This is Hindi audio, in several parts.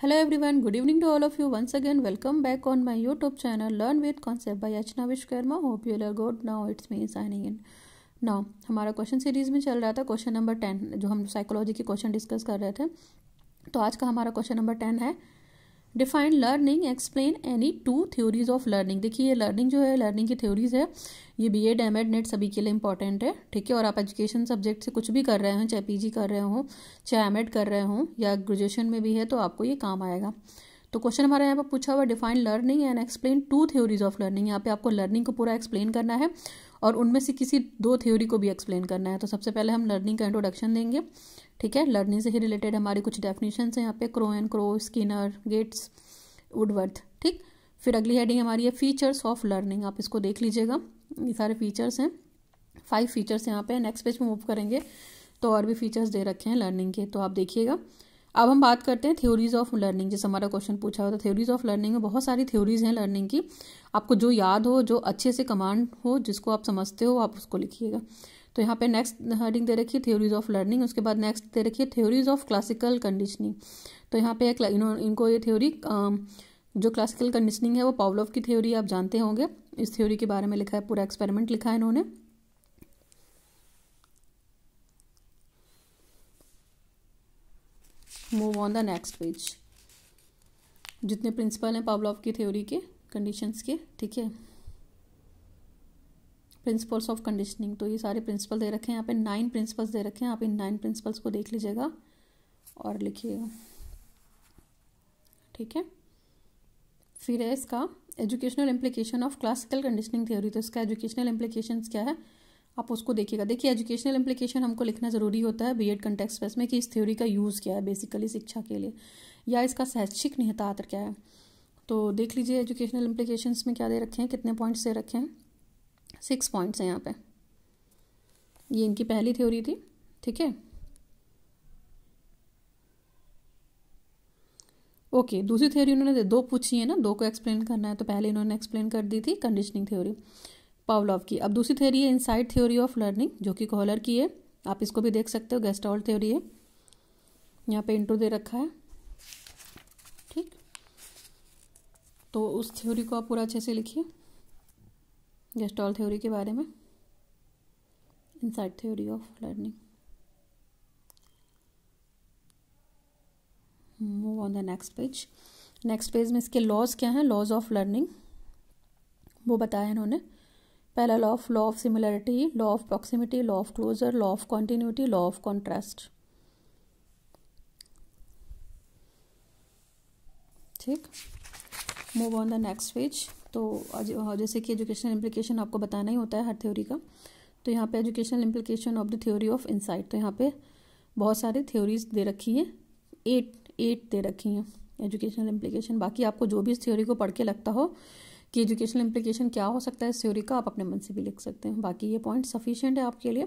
hello everyone good evening to all of you once again welcome back on my YouTube channel learn with concept by Archana Vishwakarma hope you learn good now it's me signing in now हमारा क्वेश्चन सीरीज में चल रहा था क्वेश्चन नंबर टेन जो हम साइकोलॉजी के क्वेश्चन डिस्कस कर रहे थे तो आज का हमारा क्वेश्चन नंबर टेन है define learning explain any two theories of learning देखिए ये लर्निंग जो है लर्निंग की थ्योरीज है ये B Ed M Ed NET सभी के लिए इंपॉर्टेंट है ठीक है और आप एजुकेशन सब्जेक्ट से कुछ भी कर रहे हो चाहे पी जी कर रहे हो चाहे एम एड कर रहे हों या ग्रेजुएशन में भी है तो आपको ये काम आएगा तो क्वेश्चन हमारे यहाँ पर पूछा हुआ define learning and explain two theories of learning यहाँ पे आपको लर्निंग को पूरा एक्सप्लेन करना है और उनमें से किसी दो थ्योरी को भी एक्सप्लेन करना है तो सबसे पहले हम लर्निंग का इंट्रोडक्शन देंगे ठीक है लर्निंग से ही रिलेटेड हमारी कुछ डेफिनेशन है यहाँ पे Crow and Crow Skinner Gates Woodworth ठीक फिर अगली हेडिंग हमारी है फीचर्स ऑफ लर्निंग आप इसको देख लीजिएगा ये सारे फीचर्स हैं फाइव फीचर्स यहाँ पे नेक्स्ट पेज पे मूव करेंगे तो और भी फीचर्स दे रखे हैं लर्निंग के तो आप देखिएगा अब हम बात करते हैं थ्योरीज ऑफ लर्निंग जैसे हमारा क्वेश्चन पूछा हुआ था थ्योरीज ऑफ लर्निंग में बहुत सारी थ्योरीज हैं लर्निंग की आपको जो याद हो जो अच्छे से कमांड हो जिसको आप समझते हो आप उसको लिखिएगा तो यहाँ पे नेक्स्ट हर्डिंग दे रखिए थ्योरीज ऑफ लर्निंग उसके बाद नेक्स्ट दे रखिए थ्योरीज ऑफ क्लासिकल कंडीशनिंग तो यहाँ पे एक इनको ये थ्योरी जो क्लासिकल कंडीशनिंग है वो पावलोव की थ्योरी आप जानते होंगे इस थ्योरी के बारे में लिखा है पूरा एक्सपेरिमेंट लिखा है इन्होंने move on the next page जितने प्रिंसिपल हैं पावलॉफ की थ्योरी के कंडीशंस के ठीक है प्रिंसिपल्स ऑफ कंडीशनिंग तो ये सारे प्रिंसिपल दे रखे हैं यहाँ पे नाइन प्रिंसिपल्स दे रखे हैं आप इन नाइन प्रिंसिपल्स को देख लीजिएगा और लिखिएगा ठीक है फिर है इसका educational implication of classical conditioning theory तो इसका एजुकेशनल इम्प्लीकेशन क्या है आप उसको देखिएगा देखिए एजुकेशनल इम्प्लीकेशन हमको लिखना ज़रूरी होता है बी एड कंटेक्सपेस में कि इस थ्योरी का यूज़ क्या है बेसिकली शिक्षा के लिए या इसका शैक्षिक निहितार्थ क्या है तो देख लीजिए एजुकेशनल इम्प्लीकेशन में क्या दे रखे हैं कितने पॉइंट्स दे रखे हैं सिक्स पॉइंट्स हैं यहाँ पे ये इनकी पहली थ्योरी थी ठीक है ओके दूसरी थ्योरी उन्होंने दो पूछी है ना दो को एक्सप्लेन करना है तो पहले इन्होंने एक्सप्लेन कर दी थी कंडीशनिंग थ्योरी पावलॉव की अब दूसरी थ्योरी है इनसाइड थ्योरी ऑफ लर्निंग जो कि कोहलर की है आप इसको भी देख सकते हो गेस्टॉल थ्योरी है यहाँ पे इंट्रो दे रखा है ठीक तो उस थ्योरी को आप पूरा अच्छे से लिखिए गेस्टॉल थ्योरी के बारे में insight theory of learning move on the next page next page में इसके लॉज क्या हैं लॉज ऑफ लर्निंग वो बताया इन्होंने law of law of similarity law of proximity law of closure law of continuity law of contrast ठीक move on the next page तो हाँ, जैसे कि एजुकेशनल इम्प्लीकेशन आपको बताना ही होता है हर थ्योरी का तो यहाँ पे educational implication of the theory of insight तो यहाँ पे बहुत सारे थ्योरीज दे रखी हैं एट एट दे रखी हैं एजुकेशनल इम्प्लीकेशन बाकी आपको जो भी इस थ्योरी को पढ़ के लगता हो कि एजुकेशनल इम्प्लीकेशन क्या हो सकता है इस थ्योरी का आप अपने मन से भी लिख सकते हैं बाकी ये पॉइंट सफिशियंट है आपके लिए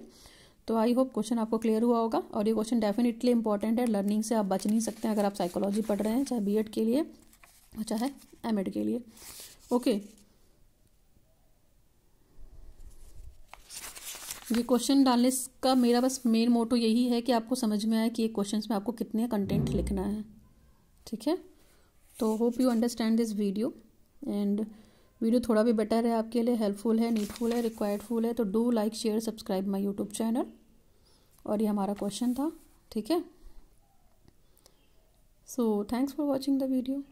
तो आई होप क्वेश्चन आपको क्लियर हुआ होगा और ये क्वेश्चन डेफिनेटली इंपॉर्टेंट है लर्निंग से आप बच नहीं सकते हैं अगर आप साइकोलॉजी पढ़ रहे हैं चाहे बी के लिए और चाहे एम के लिए ओके ये क्वेश्चन डालने का मेरा बस मेन मोटो यही है कि आपको समझ में आए कि ये क्वेश्चंस में आपको कितने कंटेंट लिखना है ठीक है तो hope you understand this video and video थोड़ा भी बेटर है आपके लिए हेल्पफुल है नीडफुल है रिक्वायर्डफुल है तो do like share subscribe my YouTube channel और ये हमारा क्वेश्चन था ठीक है so thanks for watching the video